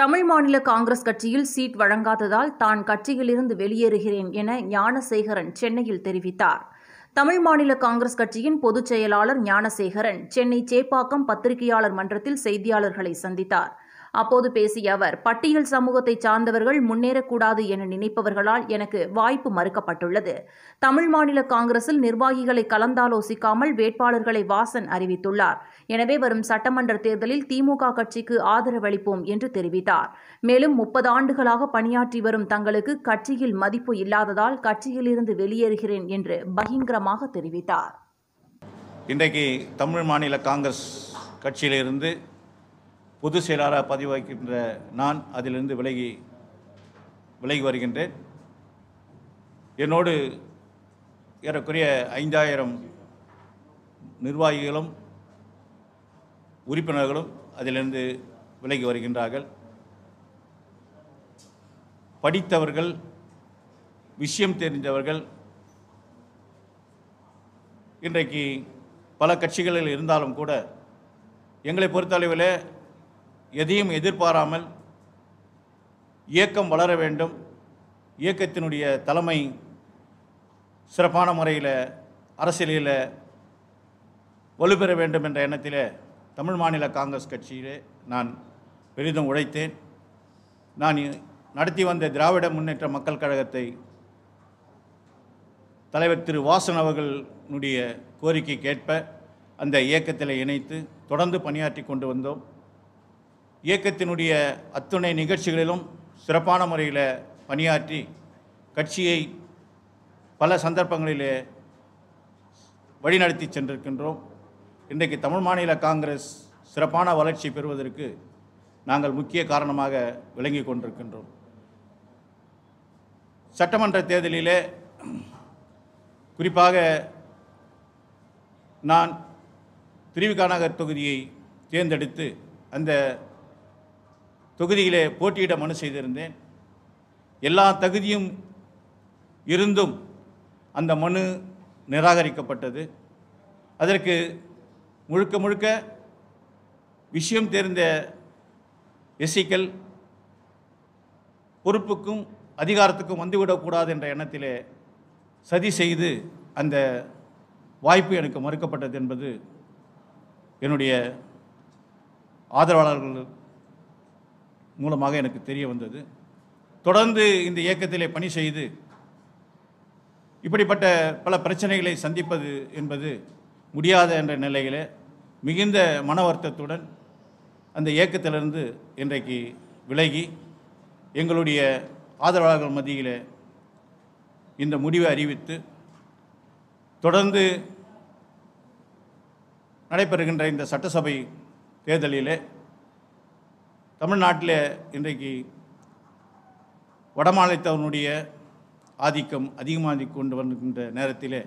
தமிழ் மாநில காங்கிரஸ் கட்சியில் சீட் வழங்காததால் தான் கட்சியிலிருந்து வெளியேறுகிறேன் என ஞானசேகரன் சென்னையில் தெரிவித்தார் தமிழ் மாநில காங்கிரஸ் கட்சியின் பொதுச் செயலாளர் ஞானசேகரன் சென்னை சேப்பாக்கம் பத்திரிகையாளர் மன்றத்தில் செய்தியாளர்களை சந்தித்தார் அப்போது பேசிய அவர் பட்டியல் சமூகத்தை சார்ந்தவர்கள் முன்னேறக்கூடாது என நினைப்பவர்களால் எனக்கு வாய்ப்பு மறுக்கப்பட்டுள்ளது தமிழ் மாநில காங்கிரஸில் நிர்வாகிகளை கலந்தாலோசிக்காமல் வேட்பாளர்களை வாசன் அறிவித்துள்ளார் எனவே வரும் சட்டமன்ற தேர்தலில் திமுக கட்சிக்கு ஆதரவளிப்போம் என்று தெரிவித்தார் மேலும் முப்பது ஆண்டுகளாக பணியாற்றி வரும் தங்களுக்கு கட்சியில் மதிப்பு இல்லாததால் கட்சியிலிருந்து வெளியேறுகிறேன் என்று பகிங்கரமாக தெரிவித்தார் இன்றைக்கு தமிழ் மாநில காங்கிரஸ் கட்சியிலிருந்து பொதுச் செயலாளராக பதிவாகின்ற நான் அதிலிருந்து விலகி விலகி வருகின்றேன் என்னோடு ஏறக்குறைய ஐந்தாயிரம் நிர்வாகிகளும் உறுப்பினர்களும் அதிலிருந்து விலகி வருகின்றார்கள் படித்தவர்கள் விஷயம் தெரிந்தவர்கள் இன்றைக்கு பல கட்சிகளில் இருந்தாலும் கூட எங்களை பொறுத்தளவில் எதையும் எதிர்பாராமல் இயக்கம் வளர வேண்டும் இயக்கத்தினுடைய தலைமை சிறப்பான முறையில் அரசியலில் வலுப்பெற வேண்டும் என்ற எண்ணத்தில் தமிழ் மாநில காங்கிரஸ் கட்சியிலே நான் பெரிதும் உழைத்தேன் நான் நடத்தி வந்த திராவிட முன்னேற்ற மக்கள் கழகத்தை தலைவர் திரு வாசன் அவர்களுடைய கேட்ப அந்த இயக்கத்தில் இணைத்து தொடர்ந்து பணியாற்றி கொண்டு வந்தோம் இயக்கத்தினுடைய அத்துணை நிகழ்ச்சிகளிலும் சிறப்பான முறையில் பணியாற்றி கட்சியை பல சந்தர்ப்பங்களிலே வழிநடத்தி சென்றிருக்கின்றோம் இன்றைக்கு தமிழ் மாநில காங்கிரஸ் சிறப்பான வளர்ச்சி பெறுவதற்கு நாங்கள் முக்கிய காரணமாக விளங்கி கொண்டிருக்கின்றோம் சட்டமன்ற தேர்தலிலே குறிப்பாக நான் திருவிகாநகர் தொகுதியை தேர்ந்தெடுத்து அந்த தொகுதியிலே போட்டியிட மனு செய்திருந்தேன் எல்லா தகுதியும் இருந்தும் அந்த மனு நிராகரிக்கப்பட்டது அதற்கு முழுக்க முழுக்க விஷயம் தெரிந்த எஸ்சிக்கள் பொறுப்புக்கும் அதிகாரத்துக்கும் வந்துவிடக்கூடாது என்ற எண்ணத்திலே சதி செய்து அந்த வாய்ப்பு எனக்கு மறுக்கப்பட்டது என்பது என்னுடைய ஆதரவாளர்கள் மூலமாக எனக்கு தெரிய வந்தது தொடர்ந்து இந்த இயக்கத்திலே பணி செய்து இப்படிப்பட்ட பல பிரச்சனைகளை சந்திப்பது என்பது முடியாத என்ற நிலையில் மிகுந்த மன வருத்தத்துடன் அந்த இயக்கத்திலிருந்து இன்றைக்கு விலகி எங்களுடைய ஆதரவாளர்கள் மத்தியில் இந்த முடிவை அறிவித்து தொடர்ந்து நடைபெறுகின்ற இந்த சட்டசபை தேர்தலிலே தமிழ்நாட்டில் இன்றைக்கு வடமாநிலத்தவனுடைய ஆதிக்கம் அதிகமாக கொண்டு வருகின்ற நேரத்தில்